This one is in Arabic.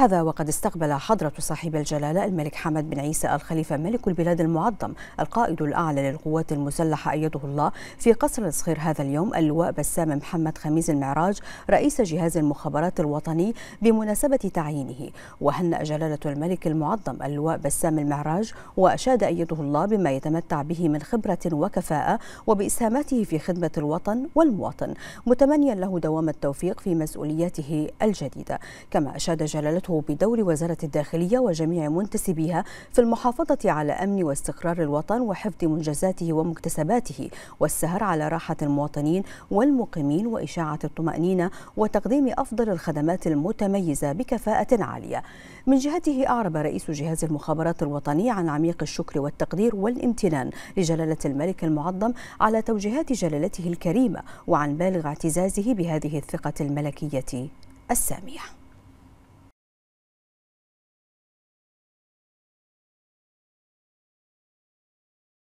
هذا وقد استقبل حضرة صاحب الجلالة الملك حمد بن عيسى الخليفة ملك البلاد المعظم القائد الأعلى للقوات المسلحة أيده الله في قصر الصغير هذا اليوم اللواء بسام محمد خميس المعراج رئيس جهاز المخابرات الوطني بمناسبة تعيينه وهنأ جلالة الملك المعظم اللواء بسام المعراج وأشاد أيده الله بما يتمتع به من خبرة وكفاءة وبإسهاماته في خدمة الوطن والمواطن متمنيا له دوام التوفيق في مسؤولياته الجديدة كما أشاد جلالته بدور وزارة الداخلية وجميع منتسبيها في المحافظة على أمن واستقرار الوطن وحفظ منجزاته ومكتسباته والسهر على راحة المواطنين والمقيمين وإشاعة الطمأنينة وتقديم أفضل الخدمات المتميزة بكفاءة عالية من جهته أعرب رئيس جهاز المخابرات الوطني عن عميق الشكر والتقدير والامتنان لجلالة الملك المعظم على توجيهات جلالته الكريمة وعن بالغ اعتزازه بهذه الثقة الملكية السامية